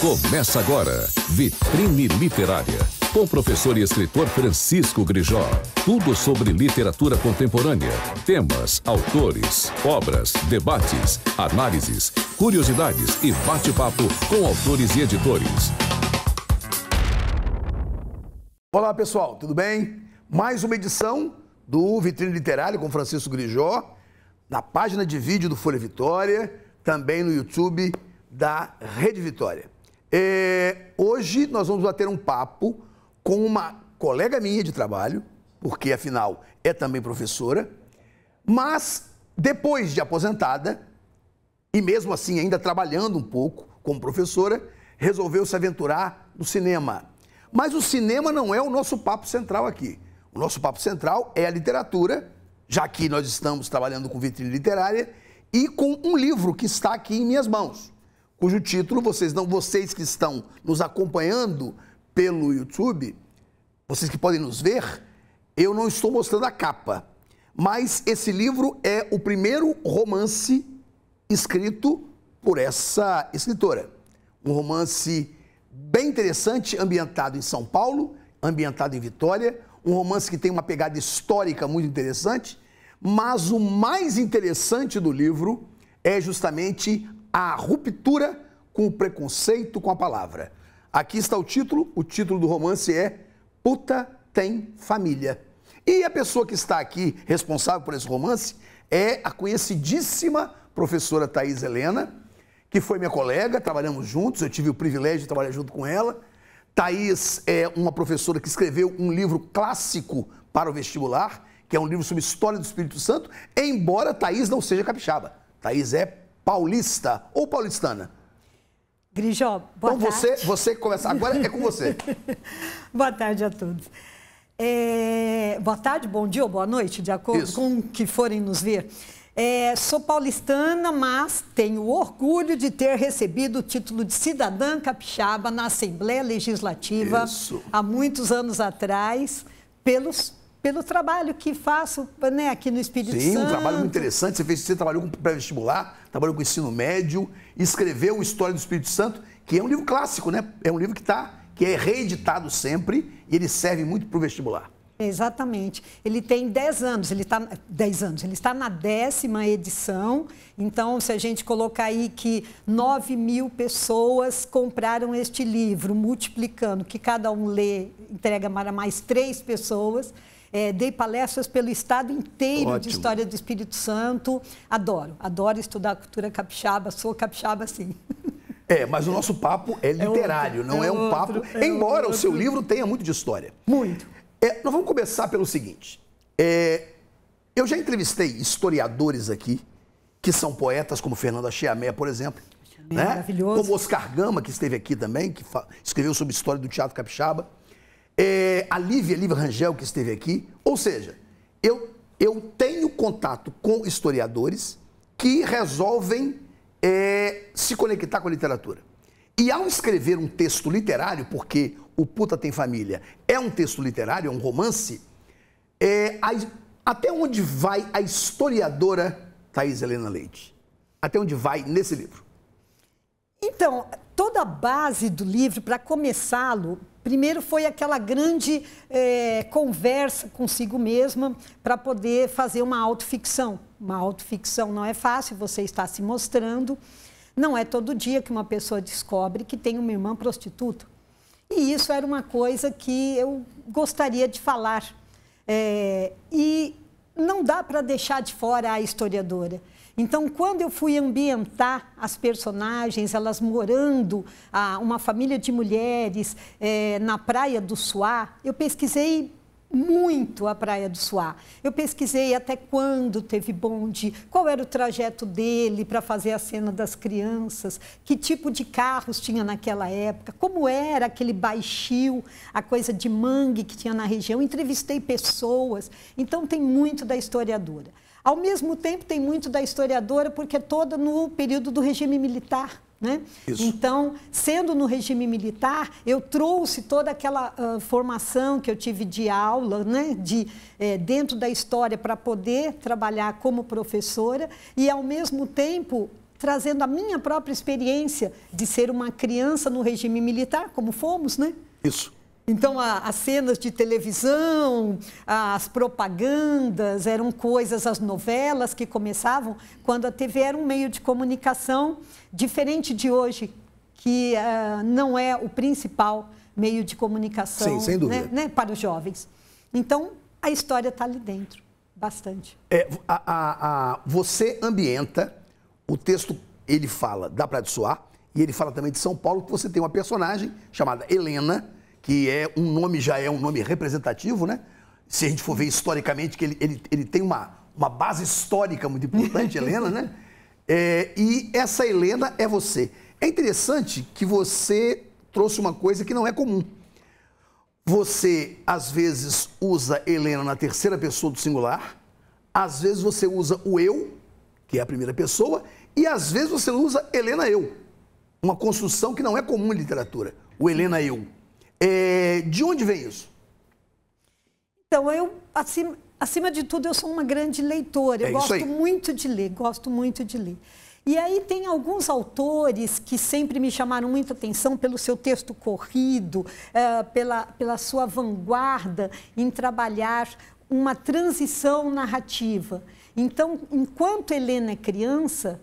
Começa agora, Vitrine Literária, com o professor e escritor Francisco Grijó. Tudo sobre literatura contemporânea, temas, autores, obras, debates, análises, curiosidades e bate-papo com autores e editores. Olá pessoal, tudo bem? Mais uma edição do Vitrine Literária com Francisco Grijó, na página de vídeo do Folha Vitória, também no YouTube da Rede Vitória. É, hoje nós vamos bater um papo com uma colega minha de trabalho, porque afinal é também professora, mas depois de aposentada, e mesmo assim ainda trabalhando um pouco como professora, resolveu se aventurar no cinema. Mas o cinema não é o nosso papo central aqui. O nosso papo central é a literatura, já que nós estamos trabalhando com vitrine literária, e com um livro que está aqui em minhas mãos cujo título vocês não, vocês que estão nos acompanhando pelo YouTube, vocês que podem nos ver, eu não estou mostrando a capa, mas esse livro é o primeiro romance escrito por essa escritora. Um romance bem interessante, ambientado em São Paulo, ambientado em Vitória, um romance que tem uma pegada histórica muito interessante, mas o mais interessante do livro é justamente a ruptura com o preconceito com a palavra. Aqui está o título, o título do romance é Puta tem família. E a pessoa que está aqui responsável por esse romance é a conhecidíssima professora Thais Helena, que foi minha colega, trabalhamos juntos, eu tive o privilégio de trabalhar junto com ela. Thais é uma professora que escreveu um livro clássico para o vestibular, que é um livro sobre história do Espírito Santo, embora Thais não seja capixaba. Thais é paulista ou paulistana? Grijó, boa então, tarde. Então você, você começa. Agora é com você. boa tarde a todos. É, boa tarde, bom dia ou boa noite, de acordo Isso. com que forem nos ver. É, sou paulistana, mas tenho orgulho de ter recebido o título de cidadã capixaba na Assembleia Legislativa Isso. há muitos anos atrás, pelos pelo trabalho que faço né, aqui no Espírito Sim, Santo. Sim, um trabalho muito interessante. Você, fez, você trabalhou com pré-vestibular, trabalhou com ensino médio, escreveu História do Espírito Santo, que é um livro clássico, né? É um livro que, tá, que é reeditado sempre e ele serve muito para o vestibular. Exatamente. Ele tem 10 anos, ele está 10 anos, ele está na décima edição. Então, se a gente colocar aí que 9 mil pessoas compraram este livro, multiplicando, que cada um lê, entrega para mais três pessoas. É, dei palestras pelo estado inteiro Ótimo. de história do Espírito Santo. Adoro, adoro estudar a cultura capixaba, sou capixaba sim. É, mas o nosso papo é literário, é outro, não é, é um outro, papo. É embora outro. o seu livro tenha muito de história. Muito. É, nós vamos começar pelo seguinte. É, eu já entrevistei historiadores aqui que são poetas, como Fernanda Chiamé, por exemplo. né? Maravilhoso. Como Oscar Gama, que esteve aqui também, que escreveu sobre a história do teatro capixaba é, a Lívia, Lívia Rangel, que esteve aqui. Ou seja, eu, eu tenho contato com historiadores que resolvem é, se conectar com a literatura. E ao escrever um texto literário, porque O Puta Tem Família é um texto literário, é um romance, é, a, até onde vai a historiadora Thais Helena Leite? Até onde vai nesse livro? Então, toda a base do livro, para começá-lo, Primeiro foi aquela grande é, conversa consigo mesma para poder fazer uma autoficção. Uma autoficção não é fácil, você está se mostrando. Não é todo dia que uma pessoa descobre que tem uma irmã prostituta. E isso era uma coisa que eu gostaria de falar. É, e não dá para deixar de fora a historiadora. Então, quando eu fui ambientar as personagens, elas morando, ah, uma família de mulheres eh, na Praia do Suá, eu pesquisei muito a Praia do Suá. Eu pesquisei até quando teve bonde, qual era o trajeto dele para fazer a cena das crianças, que tipo de carros tinha naquela época, como era aquele baixio, a coisa de mangue que tinha na região. Entrevistei pessoas, então tem muito da historiadora. Ao mesmo tempo, tem muito da historiadora, porque é toda no período do regime militar. Né? Então, sendo no regime militar, eu trouxe toda aquela uh, formação que eu tive de aula, né? de, é, dentro da história, para poder trabalhar como professora e, ao mesmo tempo, trazendo a minha própria experiência de ser uma criança no regime militar, como fomos, né? Isso. Então, a, as cenas de televisão, as propagandas, eram coisas, as novelas que começavam quando a TV era um meio de comunicação diferente de hoje, que uh, não é o principal meio de comunicação Sim, né, né, para os jovens. Então, a história está ali dentro, bastante. É, a, a, a, você ambienta, o texto ele fala da Praia do e ele fala também de São Paulo, que você tem uma personagem chamada Helena, que é um nome, já é um nome representativo, né? Se a gente for ver historicamente, que ele, ele, ele tem uma, uma base histórica muito importante, Helena, né? É, e essa Helena é você. É interessante que você trouxe uma coisa que não é comum. Você, às vezes, usa Helena na terceira pessoa do singular, às vezes você usa o eu, que é a primeira pessoa, e às vezes você usa Helena eu. Uma construção que não é comum em literatura. O Helena eu. É, de onde vem isso? Então, eu, acima, acima de tudo, eu sou uma grande leitora. Eu é gosto muito de ler, gosto muito de ler. E aí tem alguns autores que sempre me chamaram muita atenção pelo seu texto corrido, é, pela, pela sua vanguarda em trabalhar uma transição narrativa. Então, enquanto Helena é criança,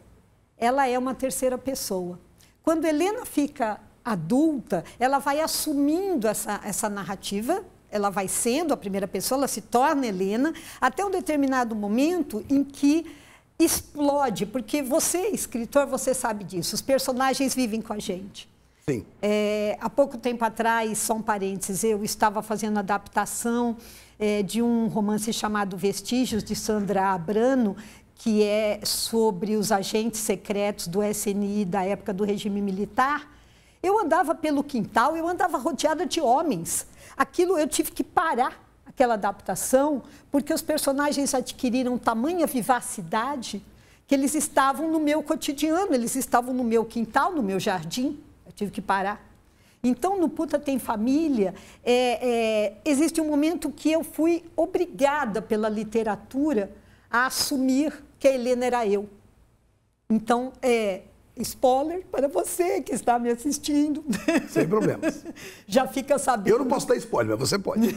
ela é uma terceira pessoa. Quando Helena fica adulta, ela vai assumindo essa, essa narrativa, ela vai sendo a primeira pessoa, ela se torna Helena, até um determinado momento em que explode, porque você, escritor, você sabe disso, os personagens vivem com a gente. Sim. É, há pouco tempo atrás, só um parênteses, eu estava fazendo adaptação é, de um romance chamado Vestígios, de Sandra Abrano, que é sobre os agentes secretos do SNI da época do regime militar. Eu andava pelo quintal, eu andava rodeada de homens. Aquilo eu tive que parar aquela adaptação, porque os personagens adquiriram tamanha vivacidade que eles estavam no meu cotidiano, eles estavam no meu quintal, no meu jardim. Eu tive que parar. Então, no Puta Tem Família, é, é, existe um momento que eu fui obrigada pela literatura a assumir que a Helena era eu. Então, é, spoiler para você que está me assistindo. Sem problemas. Já fica sabendo. Eu não posso dar spoiler, mas você pode.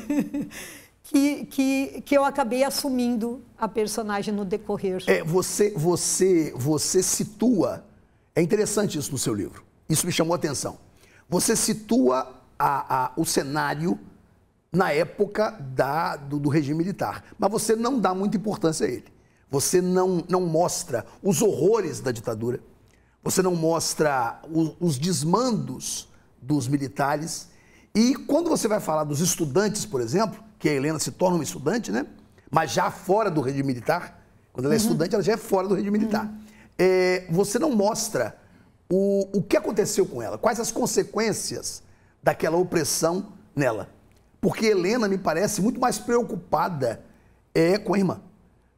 que, que, que eu acabei assumindo a personagem no decorrer. É, você, você, você situa. É interessante isso no seu livro. Isso me chamou a atenção. Você situa a, a, o cenário na época da, do, do regime militar, mas você não dá muita importância a ele. Você não, não mostra os horrores da ditadura você não mostra o, os desmandos dos militares. E quando você vai falar dos estudantes, por exemplo, que a Helena se torna uma estudante, né? Mas já fora do regime militar, quando ela é uhum. estudante, ela já é fora do regime militar. Uhum. É, você não mostra o, o que aconteceu com ela, quais as consequências daquela opressão nela. Porque Helena me parece muito mais preocupada é, com a irmã,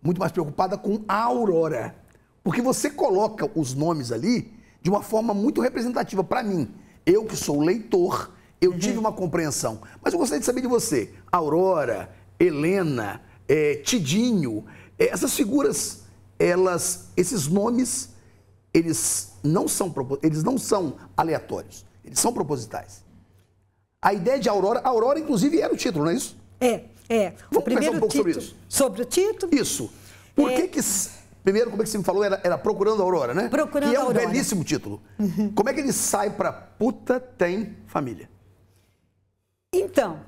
muito mais preocupada com a Aurora porque você coloca os nomes ali de uma forma muito representativa para mim. Eu que sou leitor, eu uhum. tive uma compreensão. Mas eu gostaria de saber de você. Aurora, Helena, é, Tidinho, é, essas figuras, elas, esses nomes, eles não são eles não são aleatórios, eles são propositais. A ideia de Aurora, Aurora inclusive era o título, não é isso? É, é. Vamos o primeiro um pouco título, sobre isso. Sobre o título? Isso. Por é... que que Primeiro, como é que você me falou? Era, era Procurando a Aurora, né? Procurando a Aurora. Que é um belíssimo título. Como é que ele sai para Puta Tem Família? Então,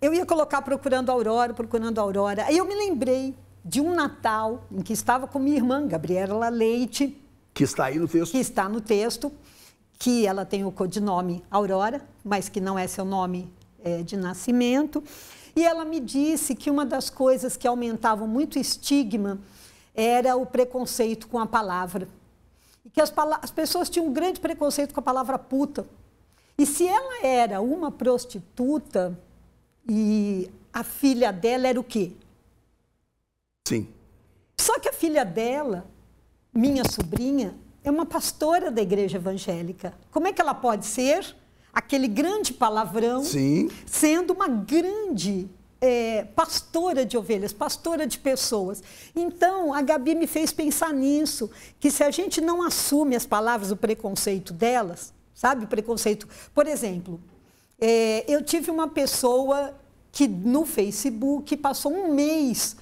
eu ia colocar Procurando a Aurora, Procurando a Aurora. Aí eu me lembrei de um Natal em que estava com minha irmã, Gabriela Leite. Que está aí no texto. Que está no texto, que ela tem o codinome Aurora, mas que não é seu nome é, de nascimento. E ela me disse que uma das coisas que aumentava muito o estigma era o preconceito com a palavra. E que as, as pessoas tinham um grande preconceito com a palavra puta. E se ela era uma prostituta e a filha dela era o quê? Sim. Só que a filha dela, minha sobrinha, é uma pastora da igreja evangélica. Como é que ela pode ser aquele grande palavrão Sim. sendo uma grande é, pastora de ovelhas, pastora de pessoas. Então, a Gabi me fez pensar nisso, que se a gente não assume as palavras o preconceito delas, sabe, o preconceito. Por exemplo, é, eu tive uma pessoa que no Facebook passou um mês,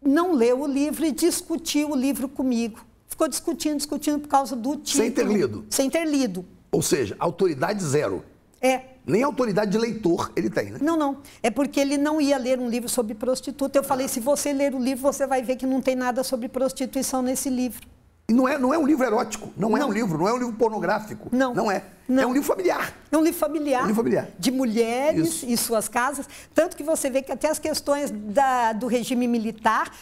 não leu o livro e discutiu o livro comigo. Ficou discutindo, discutindo por causa do título. Sem ter lido. Sem ter lido. Ou seja, autoridade zero. É, nem autoridade de leitor ele tem, né? Não, não. É porque ele não ia ler um livro sobre prostituta. Eu falei, ah. se você ler o livro, você vai ver que não tem nada sobre prostituição nesse livro. E não é, não é um livro erótico, não, não, é um livro, não é um livro pornográfico. Não. Não é. Não. É um livro familiar. É um livro familiar. É um livro familiar. De mulheres Isso. e suas casas. Tanto que você vê que até as questões da, do regime militar,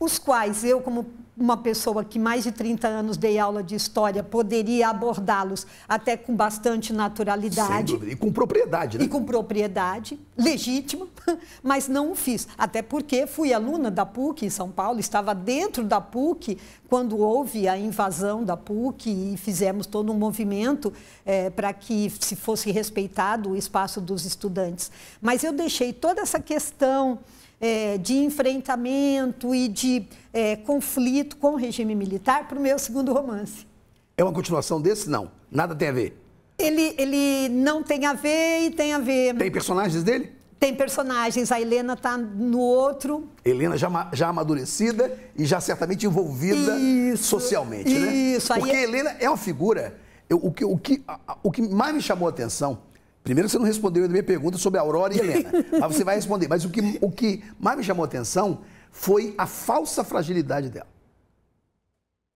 os quais eu, como uma pessoa que mais de 30 anos dei aula de história poderia abordá-los até com bastante naturalidade. Sem dúvida. E com propriedade, né? E com propriedade, legítima, mas não o fiz. Até porque fui aluna da PUC em São Paulo, estava dentro da PUC quando houve a invasão da PUC e fizemos todo um movimento é, para que se fosse respeitado o espaço dos estudantes. Mas eu deixei toda essa questão é, de enfrentamento e de é, conflito com o regime militar para o meu segundo romance. É uma continuação desse? Não. Nada tem a ver. Ele, ele não tem a ver e tem a ver. Tem personagens dele? Tem personagens. A Helena está no outro. Helena já, já amadurecida e já certamente envolvida isso, socialmente, isso. né? Isso. Porque é Aí... Helena é uma figura. Eu, o, que, o, que, a, o que mais me chamou a atenção Primeiro, você não respondeu a minha pergunta sobre Aurora e Helena, mas você vai responder. Mas o que, o que mais me chamou atenção foi a falsa fragilidade dela.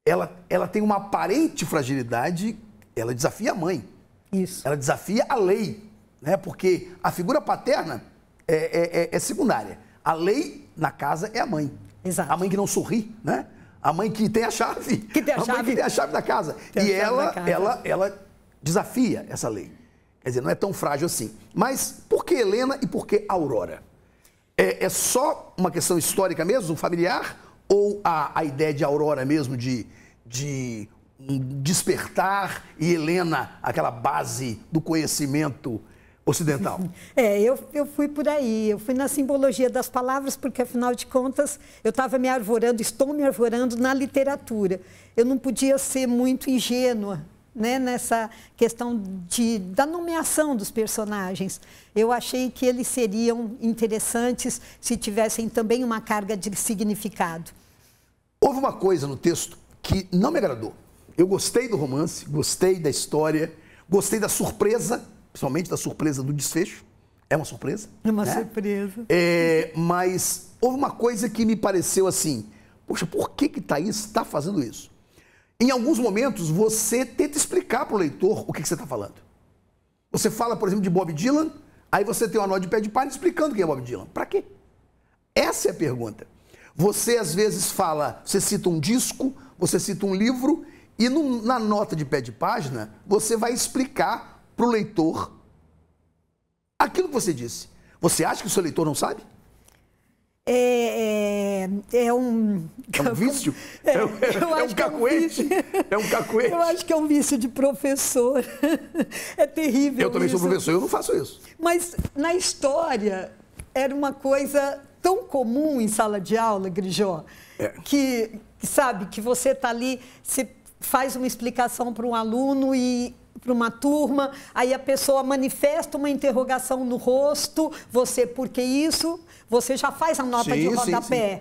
Ela, ela tem uma aparente fragilidade, ela desafia a mãe. Isso. Ela desafia a lei, né? Porque a figura paterna é, é, é, é secundária. A lei na casa é a mãe. Exato. A mãe que não sorri, né? A mãe que tem a chave. Que tem a, a chave. mãe que tem a chave da casa. Tem e ela, casa. ela, ela desafia essa lei. Quer dizer, não é tão frágil assim. Mas por que Helena e por que Aurora? É, é só uma questão histórica mesmo, familiar? Ou a, a ideia de Aurora mesmo, de, de despertar e Helena, aquela base do conhecimento ocidental. É, eu, eu fui por aí, eu fui na simbologia das palavras, porque afinal de contas eu estava me arvorando, estou me arvorando na literatura. Eu não podia ser muito ingênua né, nessa questão de, da nomeação dos personagens. Eu achei que eles seriam interessantes se tivessem também uma carga de significado. Houve uma coisa no texto que não me agradou. Eu gostei do romance, gostei da história, gostei da surpresa, principalmente da surpresa do desfecho. É uma surpresa? É uma né? surpresa. É, mas houve uma coisa que me pareceu assim: poxa, por que que Thaís está fazendo isso? Em alguns momentos, você tenta explicar para o leitor o que, que você está falando. Você fala, por exemplo, de Bob Dylan, aí você tem uma nota de pé de palha explicando quem é Bob Dylan. Para quê? Essa é a pergunta. Você, às vezes, fala, você cita um disco, você cita um livro, e no, na nota de pé de página, você vai explicar para o leitor aquilo que você disse. Você acha que o seu leitor não sabe? é, é, é, um. É um vício? É, é, um, é, é um cacuete? É um cacuete. Eu acho que é um vício de professor. É terrível. Eu também isso. sou professor, eu não faço isso. Mas na história era uma coisa tão comum em sala de aula, Grijó, é. que, sabe, que você está ali, você faz uma explicação para um aluno e para uma turma, aí a pessoa manifesta uma interrogação no rosto, você, por que isso? Você já faz a nota sim, de rodapé.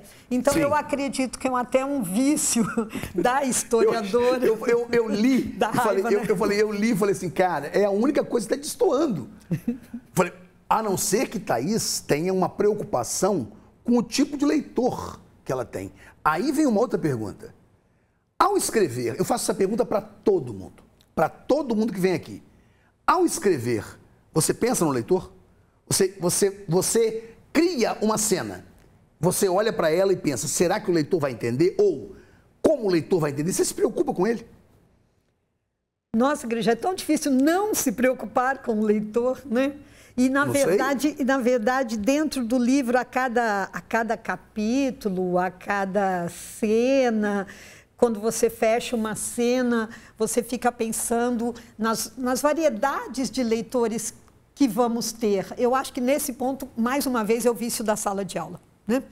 Sim, então, sim. Então, eu acredito que é até um vício da historiadora. Eu, eu, eu, eu li, da raiva, falei, né? eu, eu, falei, eu li falei assim, cara, é a única coisa que está destoando. falei, a não ser que Thaís tenha uma preocupação com o tipo de leitor que ela tem. Aí vem uma outra pergunta. Ao escrever, eu faço essa pergunta para todo mundo para todo mundo que vem aqui. Ao escrever, você pensa no leitor? Você, você, você cria uma cena. Você olha para ela e pensa: será que o leitor vai entender? Ou como o leitor vai entender? Você se preocupa com ele? Nossa, igreja, é tão difícil não se preocupar com o leitor, né? E na verdade, e, na verdade, dentro do livro, a cada, a cada capítulo, a cada cena, quando você fecha uma cena, você fica pensando nas, nas variedades de leitores que vamos ter. Eu acho que nesse ponto, mais uma vez, é o vício da sala de aula. Né?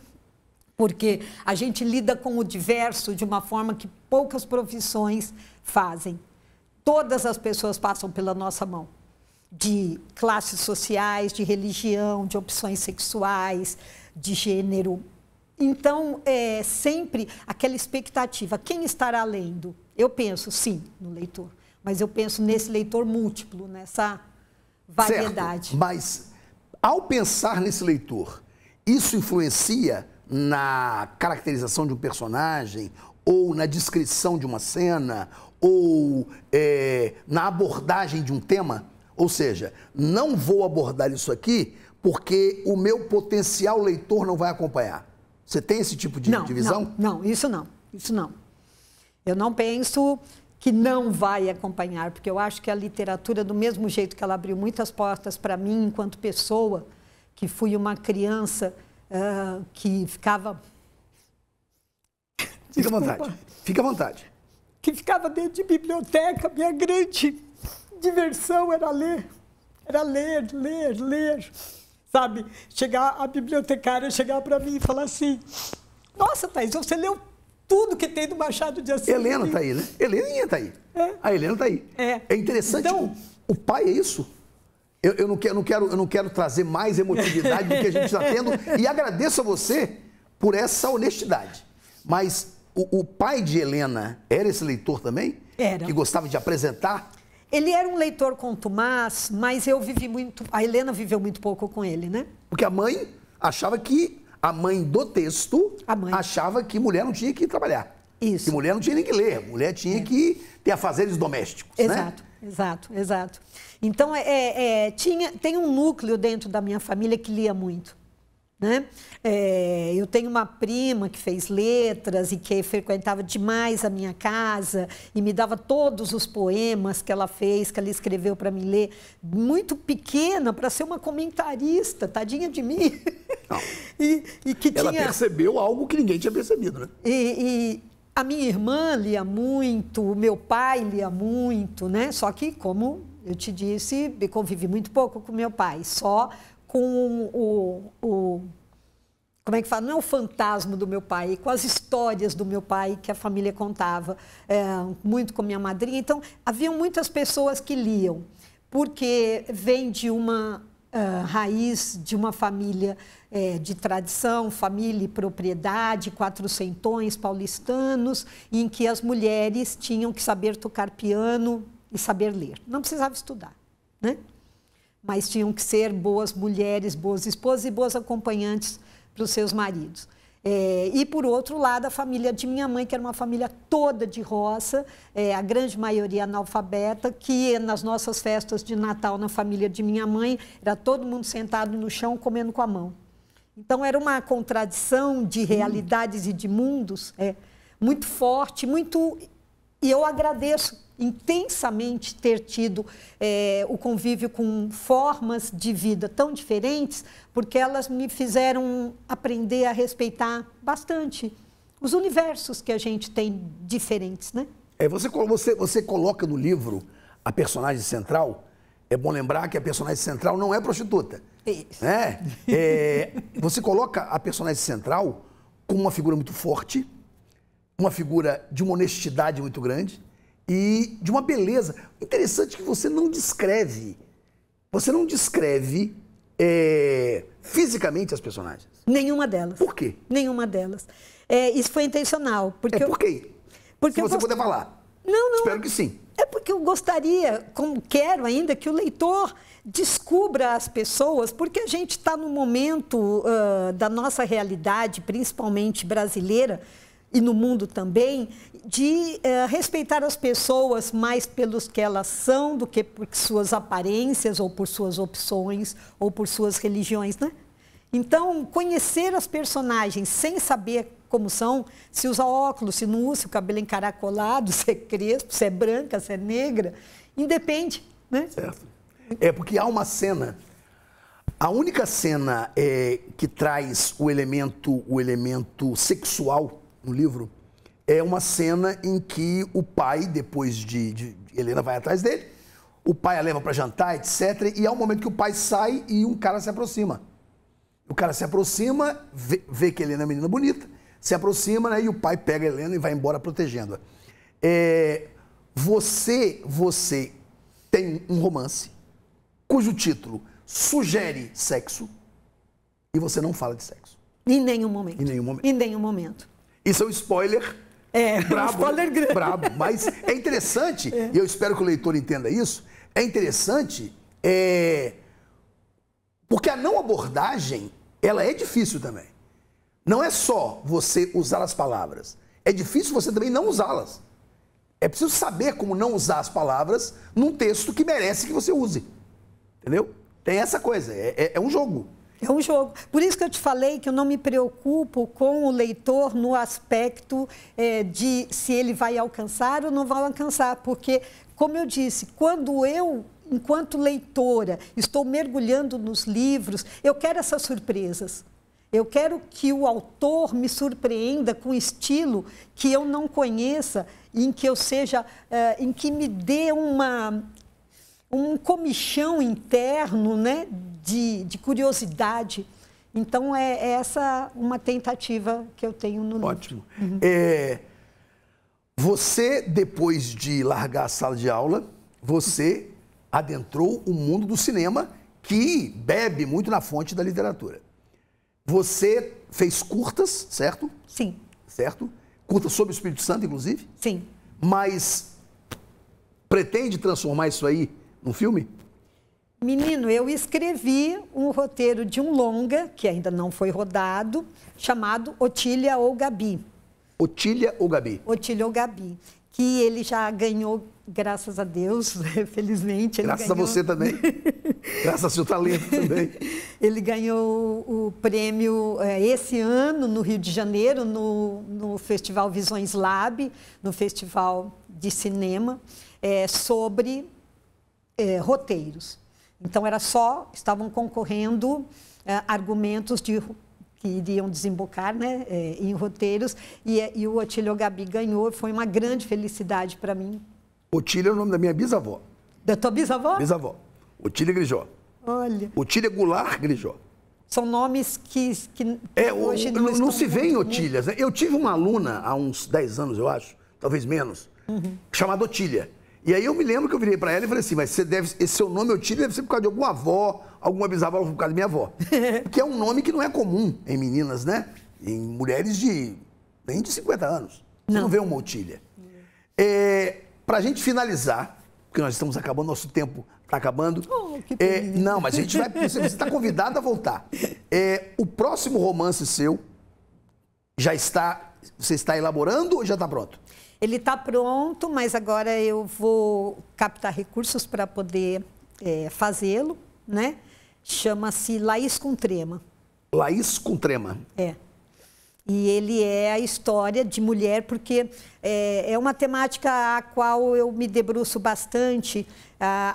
Porque a gente lida com o diverso de uma forma que poucas profissões fazem. Todas as pessoas passam pela nossa mão. De classes sociais, de religião, de opções sexuais, de gênero, então, é sempre aquela expectativa: quem estará lendo? Eu penso, sim, no leitor, mas eu penso nesse leitor múltiplo, nessa variedade. Certo, mas, ao pensar nesse leitor, isso influencia na caracterização de um personagem ou na descrição de uma cena ou é, na abordagem de um tema? Ou seja, não vou abordar isso aqui porque o meu potencial leitor não vai acompanhar. Você tem esse tipo de não, divisão? Não, não, isso não. Isso não. Eu não penso que não vai acompanhar, porque eu acho que a literatura, do mesmo jeito que ela abriu muitas portas para mim enquanto pessoa, que fui uma criança uh, que ficava. Fica à vontade. Fica à vontade. Que ficava dentro de biblioteca, minha grande diversão era ler. Era ler, ler, ler sabe? Chegar a bibliotecária chegar para mim e falar assim: Nossa, Thaís, você leu tudo que tem do Machado de Assis. Helena está aí, né? Heleninha está aí. É. A Helena está aí. É, é interessante. Então, o, o pai é isso. Eu, eu, não quero, não quero, eu não quero trazer mais emotividade do que a gente está tendo. E agradeço a você por essa honestidade. Mas o, o pai de Helena era esse leitor também? Era. Que gostava de apresentar ele era um leitor contumaz, mas eu vivi muito. A Helena viveu muito pouco com ele, né? Porque a mãe achava que. A mãe do texto mãe. achava que mulher não tinha que trabalhar. Isso. Que mulher não tinha nem que ler, mulher tinha é. que ter afazeres domésticos. Exato, né? exato, exato. Então, é, é, é, tinha, tem um núcleo dentro da minha família que lia muito. Né? É, eu tenho uma prima que fez letras e que frequentava demais a minha casa e me dava todos os poemas que ela fez, que ela escreveu para mim ler, muito pequena para ser uma comentarista, tadinha de mim. e, e, que ela tinha... percebeu algo que ninguém tinha percebido, né? E, e... A minha irmã lia muito, o meu pai lia muito, né? Só que, como eu te disse, convivi muito pouco com meu pai, só com o, o como é que fala? Não é o fantasma do meu pai, é com as histórias do meu pai que a família contava, é, muito com minha madrinha. Então, havia muitas pessoas que liam, porque vem de uma uh, raiz de uma família é, de tradição, família e propriedade, quatrocentões paulistanos, em que as mulheres tinham que saber tocar piano e saber ler. Não precisava estudar, né? mas tinham que ser boas mulheres, boas esposas e boas acompanhantes para os seus maridos. É, e por outro lado, a família de minha mãe, que era uma família toda de roça, é, a grande maioria analfabeta, que nas nossas festas de Natal na família de minha mãe, era todo mundo sentado no chão comendo com a mão. Então era uma contradição de realidades hum. e de mundos é, muito forte, muito. E eu agradeço intensamente ter tido é, o convívio com formas de vida tão diferentes, porque elas me fizeram aprender a respeitar bastante os universos que a gente tem diferentes, né? É, você, você, você coloca no livro a personagem central. É bom lembrar que a personagem central não é prostituta. É isso. Né? É, você coloca a personagem central como uma figura muito forte, uma figura de uma honestidade muito grande, e de uma beleza. Interessante que você não descreve. Você não descreve é, fisicamente as personagens. Nenhuma delas. Por quê? Nenhuma delas. É, isso foi intencional. Porque é por quê? Porque Se você gost... puder falar. Não, não. Espero que sim. É porque eu gostaria, como quero ainda, que o leitor descubra as pessoas, porque a gente está num momento uh, da nossa realidade, principalmente brasileira, e no mundo também, de eh, respeitar as pessoas mais pelos que elas são do que por suas aparências ou por suas opções ou por suas religiões, né? Então, conhecer as personagens sem saber como são, se usa óculos, se não usa, se o cabelo é encaracolado, se é crespo, se é branca, se é negra, independe, né? Certo. É porque há uma cena a única cena é, que traz o elemento, o elemento sexual no livro, é uma cena em que o pai, depois de, de Helena vai atrás dele, o pai a leva para jantar, etc. E é o um momento que o pai sai e um cara se aproxima. O cara se aproxima, vê, vê que Helena é uma menina bonita, se aproxima, né, E o pai pega Helena e vai embora protegendo-a. É, você, você tem um romance cujo título sugere sexo e você não fala de sexo. Em nenhum momento. Em nenhum momento. Em nenhum momento. Isso é um spoiler. É, é brabo, um né? spoiler grande. Brabo, mas é interessante, é. e eu espero que o leitor entenda isso, é interessante é, porque a não abordagem, ela é difícil também. Não é só você usar as palavras, é difícil você também não usá-las. É preciso saber como não usar as palavras num texto que merece que você use. Entendeu? Tem essa coisa, é, é, é um jogo. É um jogo. Por isso que eu te falei que eu não me preocupo com o leitor no aspecto é, de se ele vai alcançar ou não vai alcançar, porque, como eu disse, quando eu enquanto leitora, estou mergulhando nos livros, eu quero essas surpresas. Eu quero que o autor me surpreenda com estilo que eu não conheça, em que eu seja, é, em que me dê uma um comichão interno, né, de, de curiosidade. Então, é, é, essa uma tentativa que eu tenho no Ótimo. livro. Ótimo. É, você, depois de largar a sala de aula, você adentrou o mundo do cinema, que bebe muito na fonte da literatura. Você fez curtas, certo? Sim. Certo? Curtas sobre o Espírito Santo, inclusive? Sim. Mas pretende transformar isso aí num filme? Menino, eu escrevi um roteiro de um longa, que ainda não foi rodado, chamado Otília ou Gabi. Otília ou Gabi? Otília ou Gabi. Que ele já ganhou, graças a Deus, felizmente. graças ganhou... a você também. graças ao seu talento também. Ele ganhou o prêmio é, esse ano no Rio de Janeiro, no, no Festival Visões Lab, no Festival de Cinema, é, sobre é, roteiros. Então, era só, estavam concorrendo eh, argumentos de, que iriam desembocar né, eh, em roteiros, e, e o Otílio Gabi ganhou, foi uma grande felicidade para mim. Otílio é o nome da minha bisavó. Da tua bisavó? Bisavó. Otília Grijó. Olha. Otília Goulart Grijó. São nomes que, que é, hoje não, não, não se vêem Otílias. Né? Eu tive uma aluna há uns 10 anos, eu acho, talvez menos, uhum. chamada Otília. E aí eu me lembro que eu virei para ela e falei assim, mas você deve, esse seu nome eu tiro deve ser por causa de alguma avó, alguma bisavó, por causa da minha avó. Porque é um nome que não é comum em meninas, né? Em mulheres de nem de 50 anos. Você não, não vê uma otília. É, para a gente finalizar, porque nós estamos acabando, nosso tempo está acabando. Oh, é, não, mas a gente vai. Você está convidado a voltar. É, o próximo romance seu já está. Você está elaborando ou já está pronto? Ele está pronto, mas agora eu vou captar recursos para poder é, fazê-lo, né? Chama-se Laís com Trema. Laís com Trema. É. E ele é a história de mulher, porque é, é uma temática a qual eu me debruço bastante,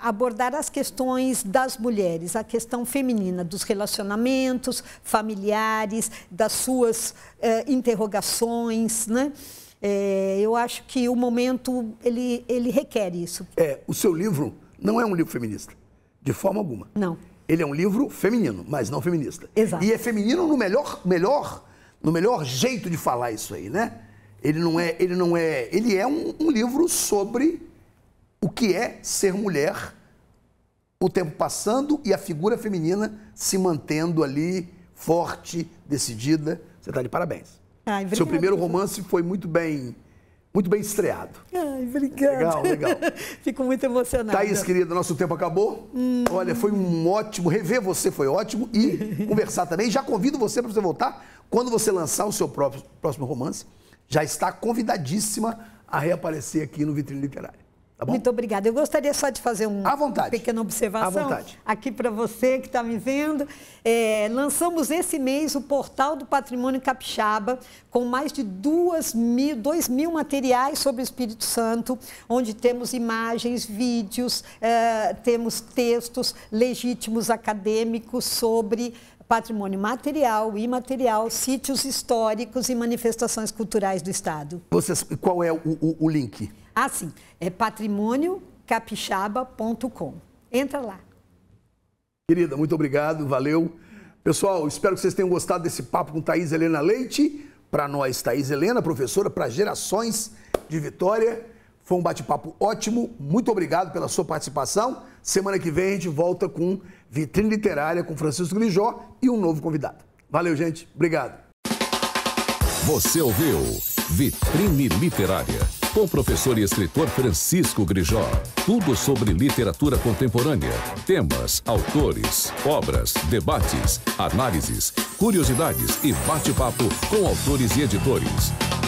abordar as questões das mulheres, a questão feminina, dos relacionamentos familiares, das suas é, interrogações, né? É, eu acho que o momento, ele, ele requer isso. É, o seu livro não é um livro feminista, de forma alguma. Não. Ele é um livro feminino, mas não feminista. Exato. E é feminino no melhor, melhor, no melhor jeito de falar isso aí, né? Ele não é, ele não é, ele é um, um livro sobre o que é ser mulher, o tempo passando e a figura feminina se mantendo ali forte, decidida. Você está de parabéns. Ai, Seu primeiro romance foi muito bem muito bem estreado. Ai, obrigada. Legal, legal. Fico muito emocionada. Thaís, querida, nosso tempo acabou. Hum. Olha, foi um ótimo. Rever você foi ótimo e conversar também. Já convido você para você voltar quando você lançar o seu próprio, próximo romance. Já está convidadíssima a reaparecer aqui no Vitrine Literária. Tá Muito obrigada. Eu gostaria só de fazer um, uma pequena observação aqui para você que está me vendo. É, lançamos esse mês o Portal do Patrimônio Capixaba, com mais de 2 mil, mil materiais sobre o Espírito Santo, onde temos imagens, vídeos, é, temos textos legítimos acadêmicos sobre patrimônio material, e imaterial, sítios históricos e manifestações culturais do Estado. Vocês, qual é o, o, o link? Ah, sim, é patrimôniocapixaba.com. Entra lá. Querida, muito obrigado, valeu. Pessoal, espero que vocês tenham gostado desse papo com Thaís Helena Leite. Para nós, Thaís Helena, professora para gerações de Vitória. Foi um bate-papo ótimo. Muito obrigado pela sua participação. Semana que vem a gente volta com Vitrine Literária com Francisco Grijó e um novo convidado. Valeu, gente. Obrigado. Você ouviu Vitrine Literária com o professor e escritor Francisco Grijó. Tudo sobre literatura contemporânea, temas, autores, obras, debates, análises, curiosidades e bate-papo com autores e editores.